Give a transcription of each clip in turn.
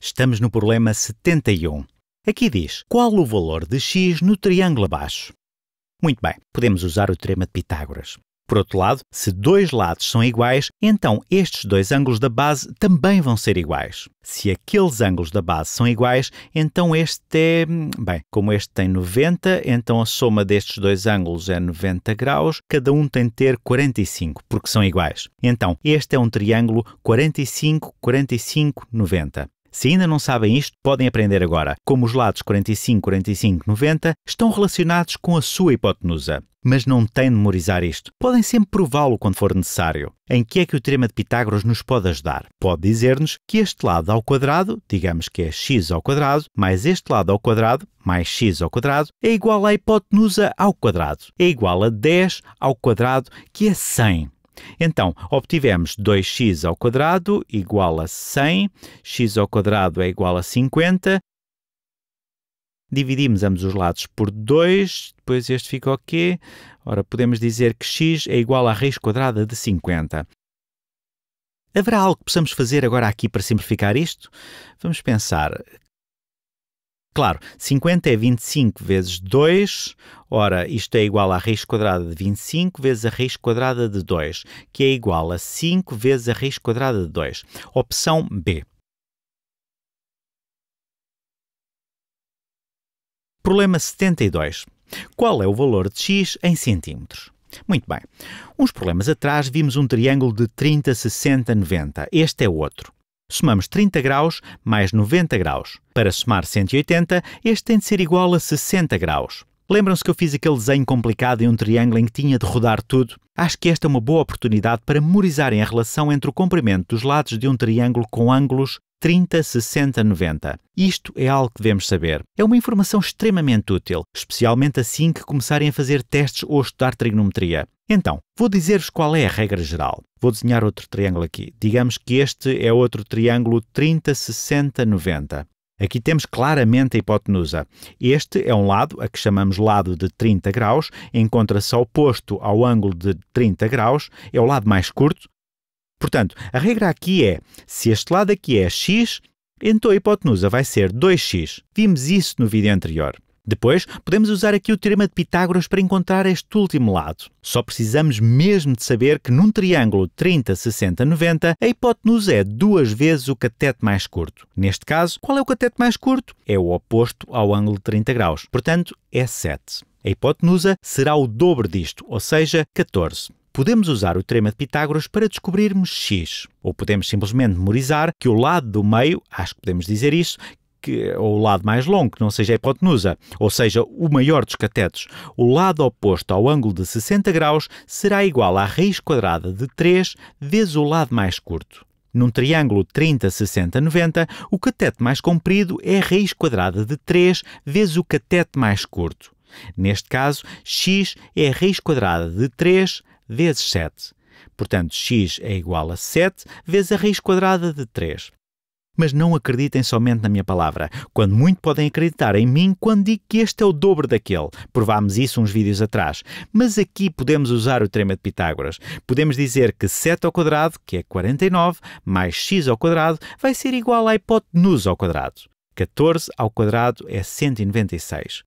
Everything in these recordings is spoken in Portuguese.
Estamos no problema 71. Aqui diz qual o valor de x no triângulo abaixo. Muito bem, podemos usar o teorema de Pitágoras. Por outro lado, se dois lados são iguais, então estes dois ângulos da base também vão ser iguais. Se aqueles ângulos da base são iguais, então este é. Bem, como este tem 90, então a soma destes dois ângulos é 90 graus, cada um tem de ter 45, porque são iguais. Então, este é um triângulo 45, 45, 90. Se ainda não sabem isto, podem aprender agora como os lados 45, 45, 90 estão relacionados com a sua hipotenusa. Mas não têm de memorizar isto. Podem sempre prová-lo quando for necessário. Em que é que o teorema de Pitágoras nos pode ajudar? Pode dizer-nos que este lado ao quadrado, digamos que é x ao quadrado, mais este lado ao quadrado, mais x ao quadrado, é igual à hipotenusa ao quadrado. É igual a 10 ao quadrado, que é 100. Então, obtivemos 2x ao quadrado igual a 100, x ao quadrado é igual a 50. Dividimos ambos os lados por 2, depois este fica o okay. quê? Ora, podemos dizer que x é igual à raiz quadrada de 50. Haverá algo que possamos fazer agora aqui para simplificar isto? Vamos pensar. Claro, 50 é 25 vezes 2, ora, isto é igual à raiz quadrada de 25 vezes a raiz quadrada de 2, que é igual a 5 vezes a raiz quadrada de 2. Opção B. Problema 72. Qual é o valor de x em centímetros? Muito bem. Uns problemas atrás vimos um triângulo de 30, 60, 90. Este é outro somamos 30 graus mais 90 graus. Para somar 180, este tem de ser igual a 60 graus. Lembram-se que eu fiz aquele desenho complicado em um triângulo em que tinha de rodar tudo? Acho que esta é uma boa oportunidade para memorizarem a relação entre o comprimento dos lados de um triângulo com ângulos 30, 60, 90. Isto é algo que devemos saber. É uma informação extremamente útil, especialmente assim que começarem a fazer testes ou estudar trigonometria. Então, vou dizer-vos qual é a regra geral. Vou desenhar outro triângulo aqui. Digamos que este é outro triângulo 30, 60, 90. Aqui temos claramente a hipotenusa. Este é um lado, a que chamamos lado de 30 graus, encontra-se oposto ao ângulo de 30 graus, é o lado mais curto. Portanto, a regra aqui é, se este lado aqui é x, então a hipotenusa vai ser 2x. Vimos isso no vídeo anterior. Depois, podemos usar aqui o teorema de Pitágoras para encontrar este último lado. Só precisamos mesmo de saber que num triângulo 30, 60, 90, a hipotenusa é duas vezes o cateto mais curto. Neste caso, qual é o cateto mais curto? É o oposto ao ângulo de 30 graus. Portanto, é 7. A hipotenusa será o dobro disto, ou seja, 14 podemos usar o teorema de Pitágoras para descobrirmos x. Ou podemos simplesmente memorizar que o lado do meio, acho que podemos dizer isso, que, ou é o lado mais longo, que não seja a hipotenusa, ou seja, o maior dos catetos, o lado oposto ao ângulo de 60 graus será igual à raiz quadrada de 3 vezes o lado mais curto. Num triângulo 30, 60, 90, o cateto mais comprido é a raiz quadrada de 3 vezes o cateto mais curto. Neste caso, x é a raiz quadrada de 3 vezes 7. Portanto, x é igual a 7 vezes a raiz quadrada de 3. Mas não acreditem somente na minha palavra. Quando muito podem acreditar em mim quando digo que este é o dobro daquele. Provámos isso uns vídeos atrás. Mas aqui podemos usar o teorema de Pitágoras. Podemos dizer que 7 ao quadrado, que é 49, mais x ao quadrado, vai ser igual à hipotenusa ao quadrado. 14 ao quadrado é 196.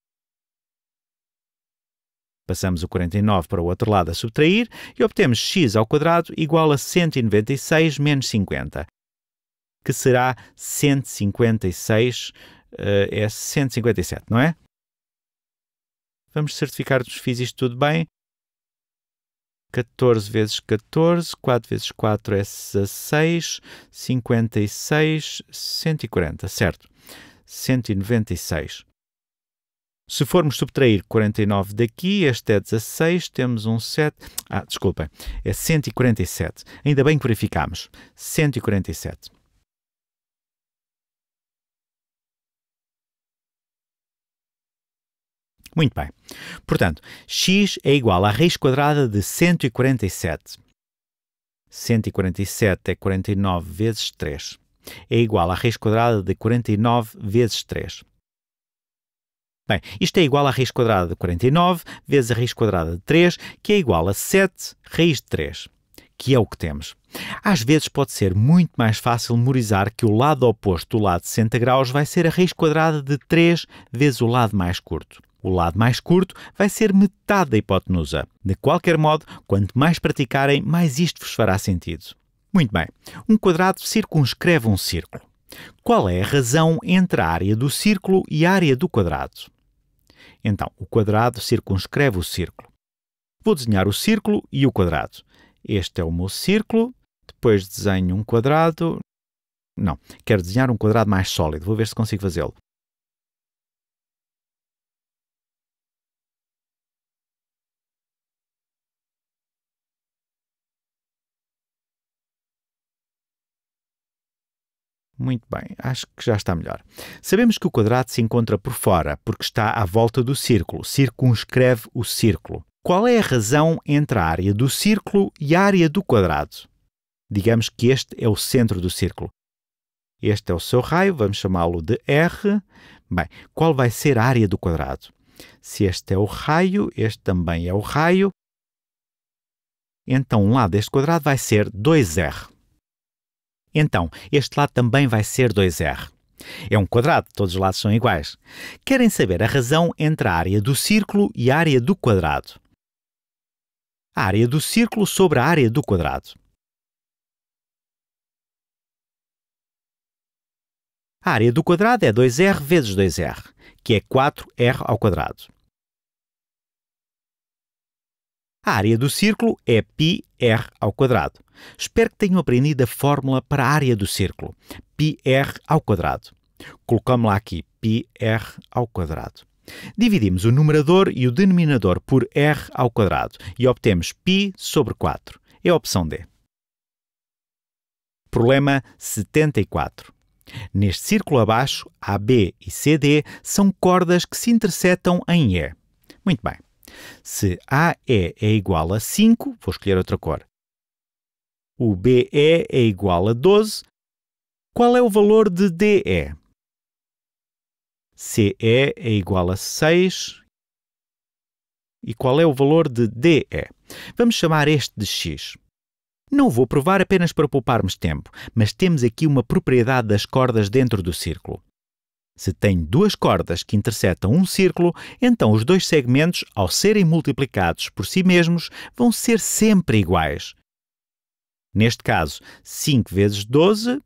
Passamos o 49 para o outro lado a subtrair e obtemos x ao quadrado igual a 196 menos 50 que será 156, uh, eh, é 157, não é? Vamos certificar-nos fiz isto tudo bem. 14 vezes 14, 4 vezes 4 é 16, 56, 140, certo? 196. Se formos subtrair 49 daqui, este é 16, temos um 7. Ah, desculpem, é 147. Ainda bem que verificámos. 147. Muito bem. Portanto, x é igual à raiz quadrada de 147. 147 é 49 vezes 3. É igual à raiz quadrada de 49 vezes 3. Bem, isto é igual à raiz quadrada de 49 vezes a raiz quadrada de 3, que é igual a 7 raiz de 3, que é o que temos. Às vezes pode ser muito mais fácil memorizar que o lado oposto do lado de 60 graus vai ser a raiz quadrada de 3 vezes o lado mais curto. O lado mais curto vai ser metade da hipotenusa. De qualquer modo, quanto mais praticarem, mais isto vos fará sentido. Muito bem. Um quadrado circunscreve um círculo. Qual é a razão entre a área do círculo e a área do quadrado? Então, o quadrado circunscreve o círculo. Vou desenhar o círculo e o quadrado. Este é o meu círculo, depois desenho um quadrado. Não, quero desenhar um quadrado mais sólido. Vou ver se consigo fazê-lo. Muito bem, acho que já está melhor. Sabemos que o quadrado se encontra por fora, porque está à volta do círculo, circunscreve o círculo. Qual é a razão entre a área do círculo e a área do quadrado? Digamos que este é o centro do círculo. Este é o seu raio, vamos chamá-lo de R. Bem, qual vai ser a área do quadrado? Se este é o raio, este também é o raio. Então, um lado deste quadrado vai ser 2R. Então, este lado também vai ser 2r. É um quadrado, todos os lados são iguais. Querem saber a razão entre a área do círculo e a área do quadrado. A área do círculo sobre a área do quadrado. A área do quadrado é 2r vezes 2r, que é 4r ao quadrado. A área do círculo é πr ao quadrado. Espero que tenham aprendido a fórmula para a área do círculo, πr ao quadrado. Colocamos lá aqui πr ao quadrado. Dividimos o numerador e o denominador por r ao quadrado e obtemos π sobre 4. É a opção D. Problema 74. Neste círculo abaixo, AB e CD são cordas que se interceptam em E. Muito bem. Se AE é igual a 5, vou escolher outra cor. O BE é igual a 12. Qual é o valor de DE? CE é igual a 6. E qual é o valor de DE? Vamos chamar este de x. Não vou provar apenas para pouparmos tempo, mas temos aqui uma propriedade das cordas dentro do círculo. Se tem duas cordas que interceptam um círculo, então os dois segmentos, ao serem multiplicados por si mesmos, vão ser sempre iguais. Neste caso, 5 vezes 12.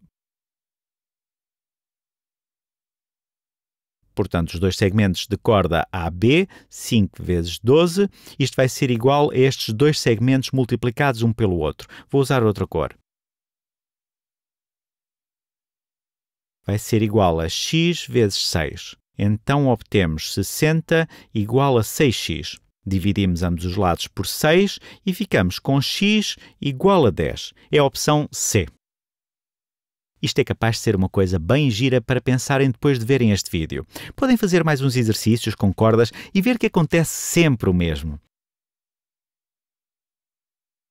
Portanto, os dois segmentos de corda AB, 5 vezes 12, isto vai ser igual a estes dois segmentos multiplicados um pelo outro. Vou usar outra cor. vai ser igual a x vezes 6. Então obtemos 60 igual a 6x. Dividimos ambos os lados por 6 e ficamos com x igual a 10. É a opção C. Isto é capaz de ser uma coisa bem gira para pensarem depois de verem este vídeo. Podem fazer mais uns exercícios com cordas e ver que acontece sempre o mesmo.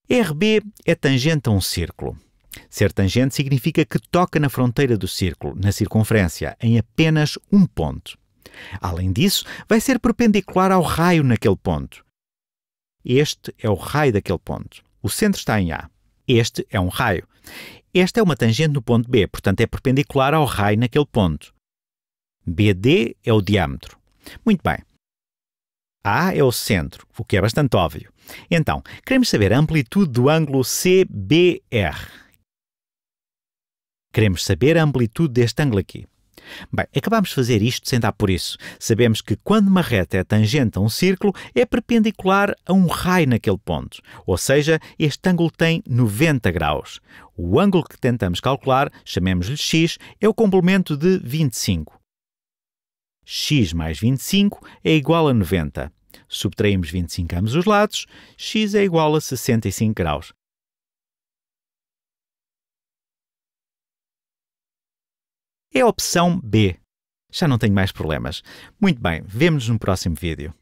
RB é tangente a um círculo. Ser tangente significa que toca na fronteira do círculo, na circunferência, em apenas um ponto. Além disso, vai ser perpendicular ao raio naquele ponto. Este é o raio daquele ponto. O centro está em A. Este é um raio. Esta é uma tangente no ponto B, portanto é perpendicular ao raio naquele ponto. BD é o diâmetro. Muito bem. A é o centro, o que é bastante óbvio. Então, queremos saber a amplitude do ângulo CBR. Queremos saber a amplitude deste ângulo aqui. Bem, acabamos de fazer isto sem dar por isso. Sabemos que quando uma reta é tangente a um círculo, é perpendicular a um raio naquele ponto. Ou seja, este ângulo tem 90 graus. O ângulo que tentamos calcular, chamemos-lhe x, é o complemento de 25. x mais 25 é igual a 90. Subtraímos 25 ambos os lados, x é igual a 65 graus. é a opção B. Já não tenho mais problemas. Muito bem, vemos nos no próximo vídeo.